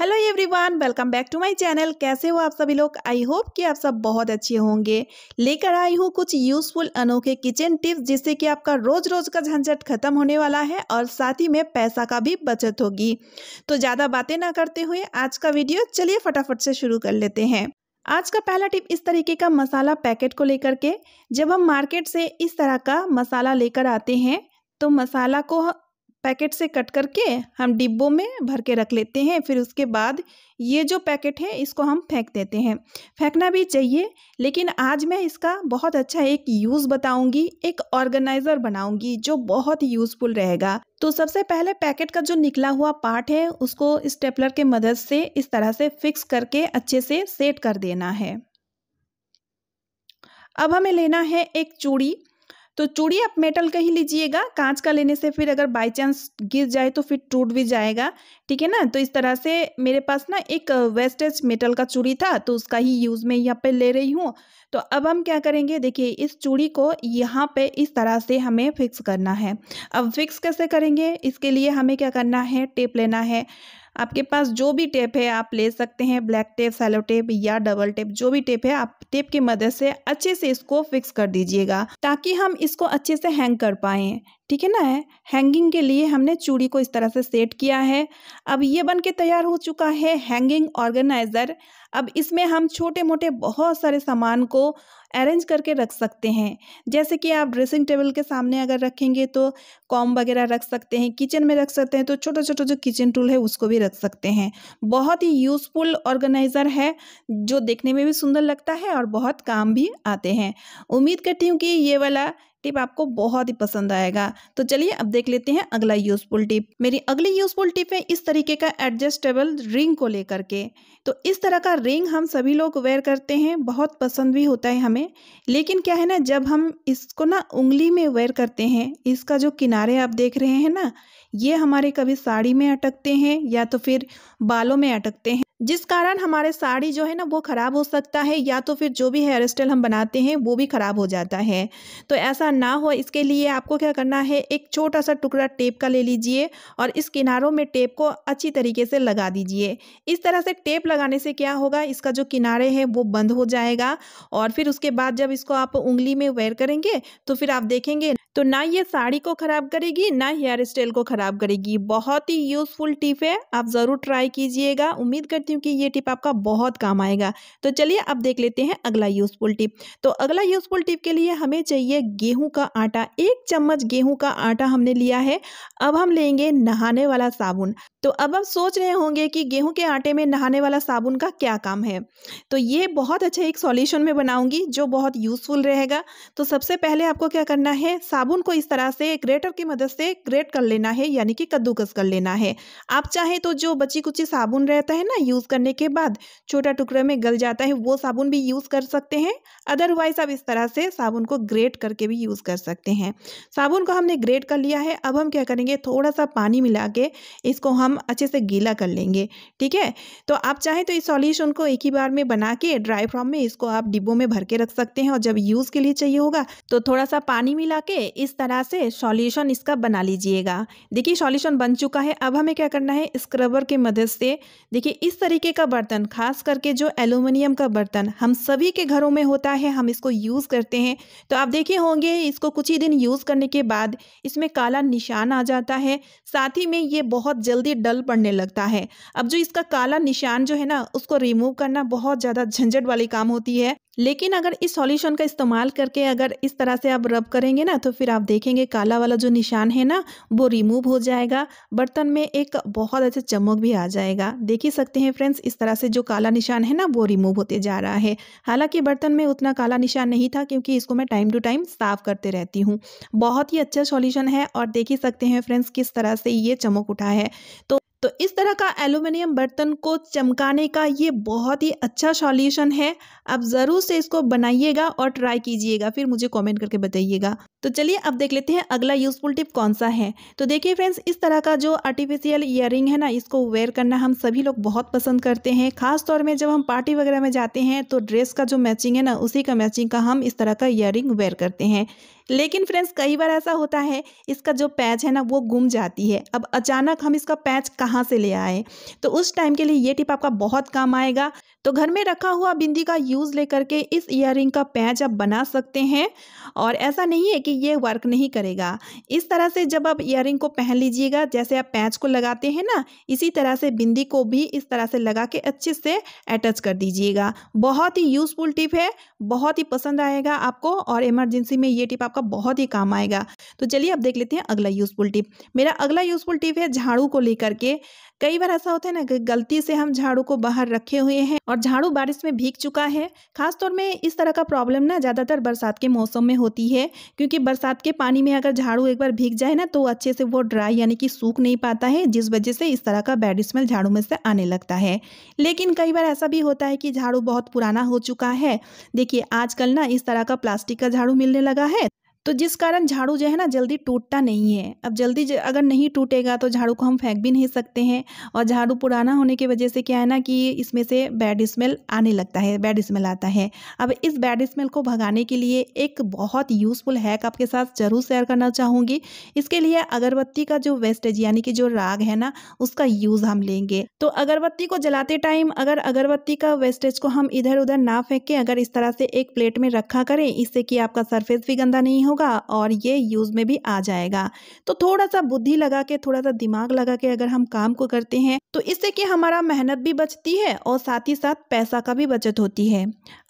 hello everyone welcome back to my channel कैसे हो आप सभी लोग आई होप कि आप सब बहुत अच्छे होंगे लेकर आई हूँ कुछ यूजफुल अनोखे किचन टिप्स जिससे कि आपका रोज रोज का झंझट खत्म होने वाला है और साथ ही में पैसा का भी बचत होगी तो ज़्यादा बातें ना करते हुए आज का वीडियो चलिए फटाफट से शुरू कर लेते हैं आज का पहला टिप इस तरीके का मसाला पैकेट को लेकर के जब हम मार्केट से इस तरह का मसाला लेकर आते हैं तो मसाला को पैकेट से कट करके हम डिब्बों में भर के रख लेते हैं फिर उसके बाद ये जो पैकेट है इसको हम फेंक देते हैं फेंकना भी चाहिए लेकिन आज मैं इसका बहुत अच्छा एक यूज़ बताऊंगी एक ऑर्गेनाइज़र बनाऊंगी जो बहुत यूज़फुल रहेगा तो सबसे पहले पैकेट का जो निकला हुआ पार्ट है उसको स्टेपलर के मदद से इस तरह से फिक्स करके अच्छे से सेट कर देना है अब हमें लेना है एक चूड़ी तो चूड़ी आप मेटल का ही लीजिएगा कांच का लेने से फिर अगर बाई चांस गिर जाए तो फिर टूट भी जाएगा ठीक है ना तो इस तरह से मेरे पास ना एक वेस्टेज मेटल का चूड़ी था तो उसका ही यूज़ मैं यहाँ पे ले रही हूँ तो अब हम क्या करेंगे देखिए इस चूड़ी को यहाँ पे इस तरह से हमें फिक्स करना है अब फिक्स कैसे करेंगे इसके लिए हमें क्या करना है टेप लेना है आपके पास जो भी टेप है आप ले सकते हैं ब्लैक टेप सेलो टेप या डबल टेप जो भी टेप है आप टेप की मदद से अच्छे से इसको फिक्स कर दीजिएगा ताकि हम इसको अच्छे से हैंग कर पाए ठीक है ना है हैंगिंग के लिए हमने चूड़ी को इस तरह से सेट किया है अब ये बन के तैयार हो चुका है हैंगिंग ऑर्गेनाइज़र अब इसमें हम छोटे मोटे बहुत सारे सामान को अरेंज करके रख सकते हैं जैसे कि आप ड्रेसिंग टेबल के सामने अगर रखेंगे तो कॉम वगैरह रख सकते हैं किचन में रख सकते हैं तो छोटा छोटा जो किचन टूल है उसको भी रख सकते हैं बहुत ही यूज़फुल ऑर्गेनाइज़र है जो देखने में भी सुंदर लगता है और बहुत काम भी आते हैं उम्मीद करती हूँ कि ये वाला टिप आपको बहुत ही पसंद आएगा तो चलिए अब देख लेते हैं अगला यूजफुल टिप मेरी अगली यूजफुल टिप है इस तरीके का एडजस्टेबल रिंग को लेकर के तो इस तरह का रिंग हम सभी लोग वेयर करते हैं बहुत पसंद भी होता है हमें लेकिन क्या है ना जब हम इसको ना उंगली में वेयर करते हैं इसका जो किनारे आप देख रहे हैं ना ये हमारे कभी साड़ी में अटकते हैं या तो फिर बालों में अटकते हैं जिस कारण हमारे साड़ी जो है ना वो ख़राब हो सकता है या तो फिर जो भी हेयर स्टाइल हम बनाते हैं वो भी ख़राब हो जाता है तो ऐसा ना हो इसके लिए आपको क्या करना है एक छोटा सा टुकड़ा टेप का ले लीजिए और इस किनारों में टेप को अच्छी तरीके से लगा दीजिए इस तरह से टेप लगाने से क्या होगा इसका जो किनारे हैं वो बंद हो जाएगा और फिर उसके बाद जब इसको आप उंगली में वेयर करेंगे तो फिर आप देखेंगे तो ना ये साड़ी को ख़राब करेगी ना हेयर स्टाइल को ख़राब करेगी बहुत ही यूज़फुल टिप है आप ज़रूर ट्राई कीजिएगा उम्मीद करती करती हूँ कि ये टिप आपका बहुत काम आएगा तो चलिए अब देख लेते हैं अगला यूज़फुल टिप तो अगला यूज़फुल टिप के लिए हमें चाहिए गेहूं का आटा एक चम्मच गेहूं का आटा हमने लिया है अब हम लेंगे नहाने वाला साबुन तो अब हम सोच रहे होंगे कि गेहूं के आटे में नहाने वाला साबुन का क्या काम है तो ये बहुत अच्छा एक सॉल्यूशन में बनाऊंगी जो बहुत यूज़फुल रहेगा तो सबसे पहले आपको क्या करना है साबुन को इस तरह से ग्रेटर की मदद से ग्रेट कर लेना है यानी कि कद्दूकस कर लेना है आप चाहें तो जो बची कुची साबुन रहता है ना यूज यूज़ करने के बाद छोटा टुकड़े में गल जाता है वो साबुन भी यूज़ कर सकते हैं अदरवाइज़ आप इस तरह से साबुन को ग्रेट करके भी यूज़ कर सकते हैं साबुन को हमने ग्रेट कर लिया है अब हम क्या करेंगे थोड़ा सा पानी मिला के इसको हम अच्छे से गीला कर लेंगे ठीक है तो आप चाहें तो इस सॉल्यूशन को एक ही बार में बना के ड्राई फॉर्म में इसको आप डिब्बों में भर के रख सकते हैं और जब यूज़ के लिए चाहिए होगा तो थोड़ा सा पानी मिला के इस तरह से सॉल्यूशन इसका बना लीजिएगा देखिए सॉल्यूशन बन चुका है अब हमें क्या करना है स्क्रबर के मदद से देखिए इस तरह तरीके का बर्तन खास करके जो एलुमिनियम का बर्तन हम सभी के घरों में होता है हम इसको यूज़ करते हैं तो आप देखे होंगे इसको कुछ ही दिन यूज़ करने के बाद इसमें काला निशान आ जाता है साथ ही में ये बहुत जल्दी डल पड़ने लगता है अब जो इसका काला निशान जो है ना उसको रिमूव करना बहुत ज़्यादा झंझट वाली काम होती है लेकिन अगर इस सॉल्यूशन का इस्तेमाल करके अगर इस तरह से आप रब करेंगे ना तो फिर आप देखेंगे काला वाला जो निशान है ना वो रिमूव हो जाएगा बर्तन में एक बहुत अच्छा चमक भी आ जाएगा देख ही सकते हैं फ्रेंड्स इस तरह से जो काला निशान है ना वो रिमूव होते जा रहा है हालांकि बर्तन में उतना काला निशान नहीं था क्योंकि इसको मैं टाइम टू टाइम साफ करते रहती हूँ बहुत ही अच्छा सॉल्यूशन है और देख ही सकते हैं फ्रेंड्स किस तरह से ये चमक उठा है तो तो इस तरह का एल्यूमिनियम बर्तन को चमकाने का ये बहुत ही अच्छा सॉल्यूशन है आप ज़रूर से इसको बनाइएगा और ट्राई कीजिएगा फिर मुझे कमेंट करके बताइएगा तो चलिए अब देख लेते हैं अगला यूज़फुल टिप कौन सा है तो देखिए फ्रेंड्स इस तरह का जो आर्टिफिशियल ईयर है ना इसको वेयर करना हम सभी लोग बहुत पसंद करते हैं खास तौर में जब हम पार्टी वगैरह में जाते हैं तो ड्रेस का जो मैचिंग है ना उसी का मैचिंग का हम इस तरह का ईयर वेयर करते हैं लेकिन फ्रेंड्स कई बार ऐसा होता है इसका जो पैच है ना वो गुम जाती है अब अचानक हम इसका पैच कहाँ से ले आए तो उस टाइम के लिए ये टिप आपका बहुत काम आएगा तो घर में रखा हुआ बिंदी का यूज़ लेकर के इस इयर का पैच आप बना सकते हैं और ऐसा नहीं है कि ये वर्क नहीं करेगा इस तरह से जब आप इयर को पहन लीजिएगा जैसे आप पैच को लगाते हैं ना इसी तरह से बिंदी को भी इस तरह से लगा के अच्छे से अटैच कर दीजिएगा बहुत ही यूज़फुल टिप है बहुत ही पसंद आएगा आपको और इमरजेंसी में ये टिप आपका आपका बहुत ही काम आएगा तो चलिए अब देख लेते हैं अगला यूज़फुल टिप मेरा अगला यूज़फुल टिप है झाड़ू को लेकर के कई बार ऐसा होता है ना कि गलती से हम झाड़ू को बाहर रखे हुए हैं और झाड़ू बारिश में भीग चुका है खासतौर में इस तरह का प्रॉब्लम ना ज़्यादातर बरसात के मौसम में होती है क्योंकि बरसात के पानी में अगर झाड़ू एक बार भीग जाए ना तो अच्छे से वो ड्राई यानी कि सूख नहीं पाता है जिस वजह से इस तरह का बैड स्मेल झाड़ू में से आने लगता है लेकिन कई बार ऐसा भी होता है कि झाड़ू बहुत पुराना हो चुका है देखिए आजकल ना इस तरह का प्लास्टिक का झाड़ू मिलने लगा है तो जिस कारण झाड़ू जो है ना जल्दी टूटता नहीं है अब जल्दी ज, अगर नहीं टूटेगा तो झाड़ू को हम फेंक भी नहीं सकते हैं और झाड़ू पुराना होने की वजह से क्या है ना कि इसमें से बैड स्मेल आने लगता है बैड स्मेल आता है अब इस बैड स्मेल को भगाने के लिए एक बहुत यूज़फुल हैक आपके साथ ज़रूर शेयर करना चाहूँगी इसके लिए अगरबत्ती का जो वेस्टेज यानी कि जो राग है ना उसका यूज़ हम लेंगे तो अगरबत्ती को जलाते टाइम अगर अगरबत्ती का वेस्टेज को हम इधर उधर ना फेंकें अगर इस तरह से एक प्लेट में रखा करें इससे कि आपका सरफेस भी गंदा नहीं होगा और ये यूज़ में भी आ जाएगा तो थोड़ा सा बुद्धि लगा के थोड़ा सा दिमाग लगा के अगर हम काम को करते हैं तो इससे कि हमारा मेहनत भी बचती है और साथ ही साथ पैसा का भी बचत होती है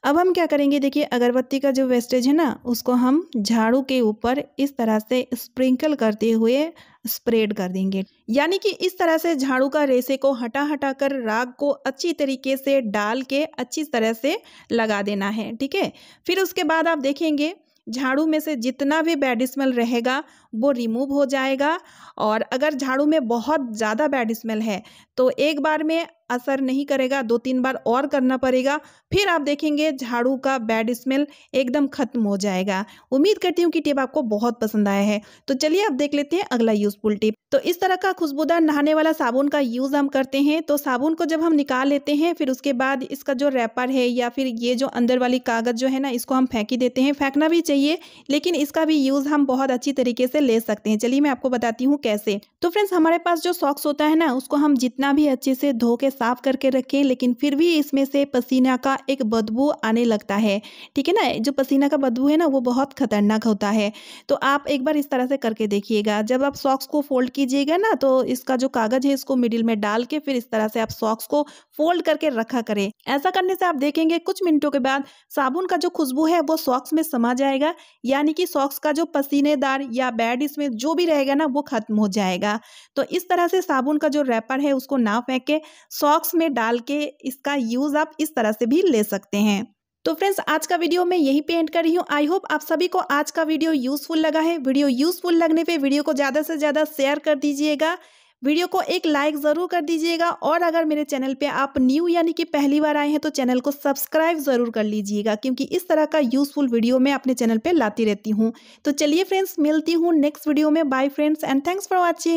अब हम क्या करेंगे देखिए अगरबत्ती का जो वेस्टेज है ना उसको हम झाड़ू के ऊपर इस तरह से स्प्रिंकल करते हुए स्प्रेड कर देंगे यानी कि इस तरह से झाड़ू का रेसे को हटा हटा कर राग को अच्छी तरीके से डाल के अच्छी तरह से लगा देना है ठीक है फिर उसके बाद आप देखेंगे झाड़ू में से जितना भी बैड स्मेल रहेगा वो रिमूव हो जाएगा और अगर झाड़ू में बहुत ज़्यादा बैड स्मेल है तो एक बार में असर नहीं करेगा दो तीन बार और करना पड़ेगा फिर आप देखेंगे झाड़ू का बैड स्मेल एकदम ख़त्म हो जाएगा उम्मीद करती हूँ कि टिप आपको बहुत पसंद आया है तो चलिए आप देख लेते हैं अगला यूज़फुल टिप तो इस तरह का खुशबूदार नहाने वाला साबुन का यूज़ हम करते हैं तो साबुन को जब हम निकाल लेते हैं फिर उसके बाद इसका जो रैपर है या फिर ये जो अंदर वाली कागज़ जो है ना इसको हम फेंकी देते हैं फेंकना भी चाहिए लेकिन इसका भी यूज़ हम बहुत अच्छी तरीके से से ले सकते हैं चलिए मैं आपको बताती हूँ कैसे तो फ्रेंड्स हमारे पास जो सॉक्स होता है ना उसको हम जितना भी अच्छे से धो के साफ करके रखें लेकिन फिर भी इसमें से पसीना का एक बदबू आने लगता है ठीक है ना जो पसीना का बदबू है ना वो बहुत खतरनाक होता है तो आप एक बार इस तरह से करके देखिएगा जब आप सॉक्स को फोल्ड कीजिएगा ना तो इसका जो कागज है इसको मिडिल में डाल के फिर इस तरह से आप सॉक्स को फोल्ड करके रखा करें ऐसा करने से आप देखेंगे कुछ मिनटों के बाद साबुन का जो खुशबू है वो सॉक्स में समा जाएगा यानी कि सॉक्स का जो पसीनेदार या पैड इसमें जो भी रहेगा ना वो खत्म हो जाएगा तो इस तरह से साबुन का जो रैपर है उसको ना फेंके सॉक्स में डाल के इसका यूज़ आप इस तरह से भी ले सकते हैं तो फ्रेंड्स आज का वीडियो मैं यही पेंट कर रही हूँ आई होप आप सभी को आज का वीडियो यूज़फुल लगा है वीडियो यूज़फुल लगने पे वीडियो को ज़्यादा से ज़्यादा शेयर कर दीजिएगा वीडियो को एक लाइक ज़रूर कर दीजिएगा और अगर मेरे चैनल पे आप न्यू यानी कि पहली बार आए हैं तो चैनल को सब्सक्राइब ज़रूर कर लीजिएगा क्योंकि इस तरह का यूज़फुल वीडियो मैं अपने चैनल पर लाती रहती हूँ तो चलिए फ्रेंड्स मिलती हूँ नेक्स्ट वीडियो में bye friends and thanks for watching